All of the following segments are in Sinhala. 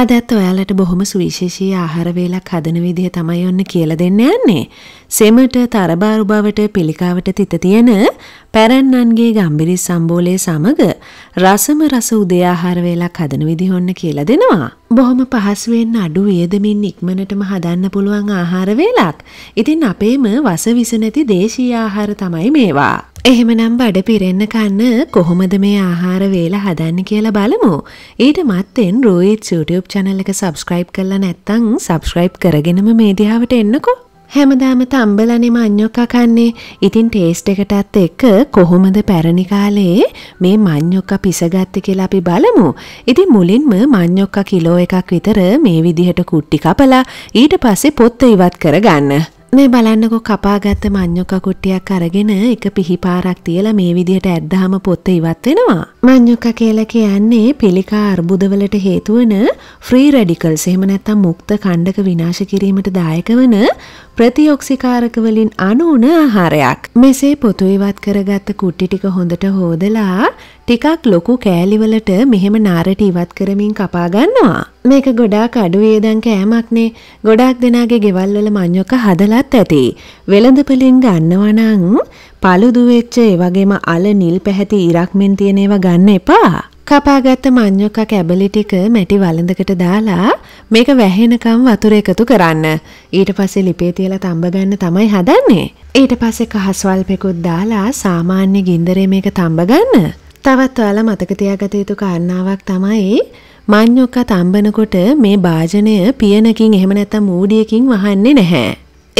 ආදත් ඔයාලට බොහොම සුවිශේෂී ආහාර වේලක් හදන විදිහ තමයි ඔන්න කියලා දෙන්න යන්නේ. සෙමට තරබාරු බවට පිළිකාවට තිත තියෙන පැරන්නන්ගේ ගම්බිරි සම්බෝලය සමග රසම රස උදේ ආහාර වේලක් හදන විදිහ ඔන්න කියලා දෙනවා. බොහොම පහසුවෙන් අඩු වියදමින් ඉක්මනටම හදන්න පුළුවන් ආහාර වේලක්. ඉතින් අපේම වස විස නැති දේශීය ආහාර තමයි මේවා. එහෙමනම් බඩ පිරෙන්න කන්න කොහොමද මේ ආහාර වේල හදන්න කියලා බලමු. ඊට මත්තෙන් රෝහිත් YouTube channel එක subscribe කරලා නැත්තම් subscribe කරගෙනම මේ දිහාවට එන්නකෝ. හැමදාම තම්බලනේ මඤ්ඤොක්කා කන්නේ. ඉතින් ටේස්ට් එකටත් එක්ක කොහොමද පැරණි කාලේ මේ මඤ්ඤොක්කා පිසගත්තේ කියලා අපි බලමු. ඉතින් මුලින්ම මඤ්ඤොක්කා කිලෝ එකක් විතර මේ විදිහට කුට්ටි කපලා ඊට පස්සේ පොත්ත ඉවත් කරගන්න. මේ බලන්නකො කපාගත්ත මං්ඥොක කුට්ටියක් අරගෙන එක පිහිපාරක් තියලා මේ විදිහට ඇද්දාම පොත්ත ඉවත් වෙනවා. මං්ඥොක කියලා කියන්නේ පිළිකා අර්බුදවලට හේතුවන ෆ්‍රී රැඩිකල්ස් එහෙම නැත්තම් මුක්ත කණ්ඩක විනාශ කිරීමට දායක වන ප්‍රතිඔක්සිකාරකවලින් අනුන ආහාරයක්. මෙසේ පොතු ඉවත් කරගත්ත කුට්ටි ටික හොඳට හෝදලා ටිකක් ලොකු කෑලිවලට මෙහෙම නාරට ඉවත් කරමින් කපා ගන්නවා. මේක ගොඩාක් අඩු වියදම් කෑමක්නේ. ගොඩාක් දෙනාගේ ගෙවල් වල මඤ්ඤොක හදලත් ඇති. වෙළඳපලින් ගන්නවා නම් paludu වෙච්ච ඒ වගේම අල නිල් පැහැති ඉරක් මෙන් තියෙන ඒවා ගන්න එපා. කපාගත්ත මඤ්ඤොක කැබලි ටික මැටි වළඳකට දාලා මේක වැහෙනකම් වතුර එකතු කරන්න. ඊට පස්සේ ලිපේ තියලා තඹ ගන්න තමයි හදන්නේ. ඊට පස්සේ කහස්වල්පෙකුත් දාලා සාමාන්‍ය ගින්දරේ මේක තඹ ගන්න. තවත් ඔයාලා මතක තියාගත යුතු කාරණාවක් තමයි මඤ්ඤොක්ක තම්බනකොට මේ භාජනය පියනකින් එහෙම නැත්නම් මූඩියකින් වහන්නේ නැහැ.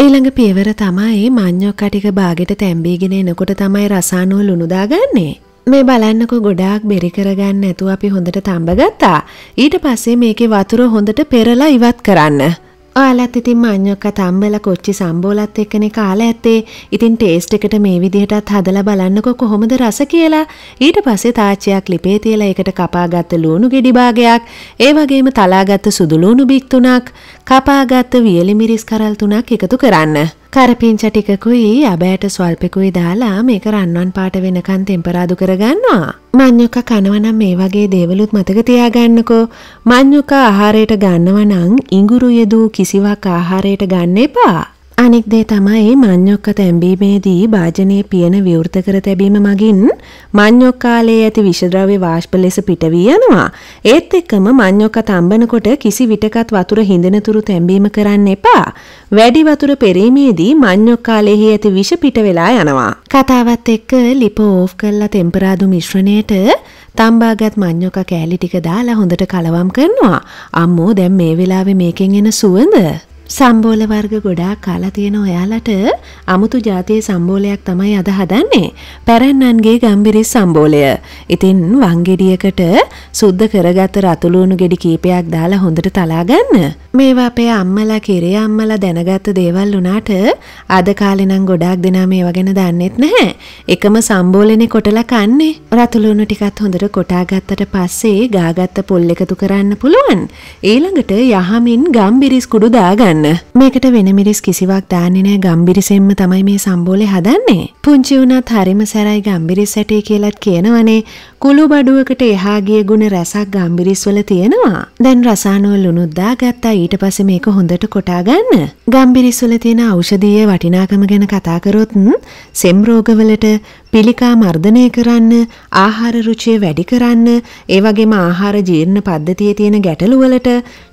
ඊළඟ පියවර තමයි මඤ්ඤොක්ක ටික බාගෙට තැම්බීගෙන එනකොට තමයි රසායනෝ ලුණු දාගන්නේ. මේ බලන්නකො ගොඩාක් බෙරි කරගන්න ඇතුව අපි හොඳට තම්බගත්තා. ඊට පස්සේ මේකේ වතුර හොඳට පෙරලා ඉවත් කරන්න. ඔයාලත් ඉතින් මඤ්ඤොක්ක තම්බල කොච්චි සම්බෝලත් එක්කනේ කාලා ඇත්තේ. ඉතින් ටේස්ට් එකට මේ විදිහටත් හදලා බලන්නකෝ කොහොමද රස කියලා. ඊට පස්සේ තාච්චියක් ලිපේ තියලා ඒකට කපාගත්ත ලුණු ගෙඩි භාගයක්, ඒ වගේම තලාගත්ත සුදු ලුණු බික් තුනක්, කපාගත්ත වියලි මිරිස් කරල් තුනක් එකතු කරන්න. කරපිංච ටිකකුයි අබෑට ස්වල්පෙකුයි දාලා මේක රන්වන් පාට වෙනකන් තෙම්පරාදු කරගන්නවා. මං්යුක කනවනම් මේ වගේ දේවලුත් මතක තියාගන්නකෝ. මං්යුක ආහාරයට ගන්නවනං ඉඟුරු යෙදූ කිසිවක් ආහාරයට ගන්න එපා. අනෙක් දේ තමයි මඤ්ඤොක්ක තැඹීමේදී භාජනයේ පියන විවෘත කර තැබීම මගින් මඤ්ඤොක් කාලයේ ඇති විෂද්‍රව්‍ය වාෂ්ප ලෙස පිටවී යනවා. ඒත් එක්කම මඤ්ඤොක්ක තඹනකොට කිසි විටකත් වතුර හිඳෙනතුරු තැඹීම කරන්න එපා. වැඩි වතුර පෙරීමේදී මඤ්ඤොක් කාලයේ ඇති විෂ පිට වෙලා යනවා. කතාවත් එක්ක ලිප ඕෆ් කරලා තෙම්පරාදු මිශ්‍රණයට තම්බාගත් මඤ්ඤොක කෑලි ටික දාලා හොඳට කලවම් කරනවා. අම්මෝ දැන් මේ වෙලාවේ මේකෙන් එන සුවඳ සම්බෝල වර්ග ගොඩා කාලා තියෙන ඔයාලට අමුතු ජාතියේ සම්බෝලයක් තමයි අද හදන්නේ. පැරැන්නන්ගේ ගම්බිරි සම්බෝලය. ඉතින් වන් ගෙඩියකට සුද්ධ කරගත්ත රතුළුණු ගෙඩි කීපයක් දාලා හොඳට තලා ගන්න. මේවා අපේ අම්මලා කෙරේ අම්මලා දැනගත්ත දේවල් වුණාට අද කාලේ නම් ගොඩාක් දෙනා මේවා ගැන දන්නෙත් නැහැ. එකම සම්බෝලෙනේ කොටලා කන්නේ. රතුළුණු ටිකත් හොඳට කොටා ගත්තට පස්සේ ගාගත්ත පොල් එකතු කරන්න පුළුවන්. ඊළඟට යහමින් ගම්බිරිස් කුඩු දාගන්න. ගන්න. මේකට වෙන මිරිස් කිසිවක් දාන්නේ නෑ ගම්බිරිසෙන්ම තමයි මේ සම්බෝලේ හදන්නේ. පුංචි වුණත් හරිම සැරයි ගම්බිරිස් ඇටේ කියලත් කියනවනේ. කුළු බඩුවකට එහා ගිය ගුණ රසක් ගම්බිරිස් වල තියෙනවා. දැන් රසානුවල් උණුත් දාගත්තා ඊට පස්සේ මේක හොඳට කොටා ගන්න. ගම්බිරිස් වල තියෙන ඖෂධීය වටිනාකම ගැන කතා කරොත් සෙම් රෝගවලට පිළිකා මර්ධනය කරන්න ආහාර රුචිය වැඩි කරන්න ඒ වගේම ආහාර ජීර්ණ පද්ධතියේ තියෙන ගැටලුවලට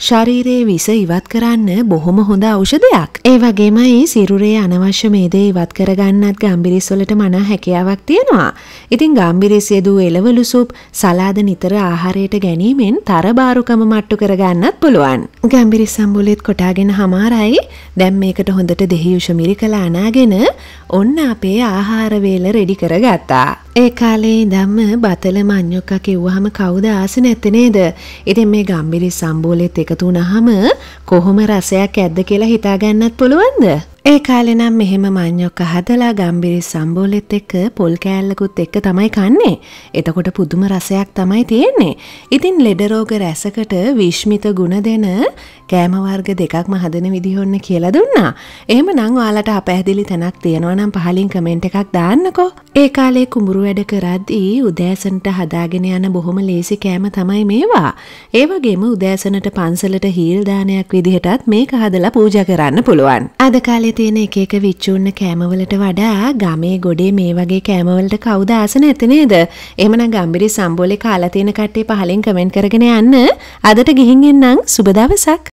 ශරීරයේ විස ඉවත් කරන්න බොහොම හොඳ ඖෂධයක්. ඒ වගේම ඒ සිරුරේ අනවශ්‍ය මේදේ ඉවත් කරගන්නත් ගම්බිරිස් වලට මනා හැකියාවක් තියෙනවා. ඉතින් ගම්බිරිස් යදූ එළවලු සුප් සලාද නිතර ආහාරයට ගැනීමෙන් තරබාරුකම මට්ටු කරගන්නත් පුළුවන්. ගම්බිරිස් සම්බුලෙත් කොටාගෙන හමාරයි. දැන් මේකට හොඳට දෙහි යුෂ මිරිකලා අනාගෙන ඔන්න අපේ ආහාර වේල රෙඩි කර කරගත්තා. ඒ කාලේ ඉඳම්ම බතල මං්යොක්ක කිව්වහම කවුද ආස නැත්ත නේද. ඉතින් මේ ගම්බිරි සම්බෝලෙත් එකතු වුණහම කොහොම රසයක් ඇද්ද කියලා හිතාගන්නත් පුළුවන්ද. ඒ කාලෙනම් මෙහෙම මං්යොක්ක හදලා ගම්බිරි සම්බෝලෙත් එක්ක පොල් කෑල්ලකුත් එක්ක තමයි කන්නේ. එතකොට පුදුම රසයක් තමයි තියෙන්නේ. ඉතින් ලෙඩරෝග රැසකට විශ්මිත ගුණ දෙන කෑම වර්ග දෙකක්ම හදන විදිහොන්න කියලා දුන්නා. එහෙම නං ඔයාලට අපැහැදිලි තැනක් තියෙනවා නම් පහලින් කමෙන්ට් එකක් දාන්නකෝ. ඒ කාලේ කුඹුරු වැඩ කරද්දී උදෑසනට හදාගෙන යන බොහොම ලේසි කෑම තමයි මේවා. ඒ වගේම උදෑසනට පන්සලට හීල් දානයක් විදිහටත් මේක හදලා පූජා කරන්න පුළුවන්. අද කාලේ තියෙන එක එක විච්චුන්න කෑමවලට වඩා ගමේ ගොඩේ මේ වගේ කෑමවලට කවුද ආස නැති නේද? එහෙමනම් ගම්බිරි සම්බෝලේ කාලා තියෙන කට්ටිය පහලින් කමෙන්ට් කරගෙන යන්න. අදට ගිහින් එන්නම් සුබ දවසක්.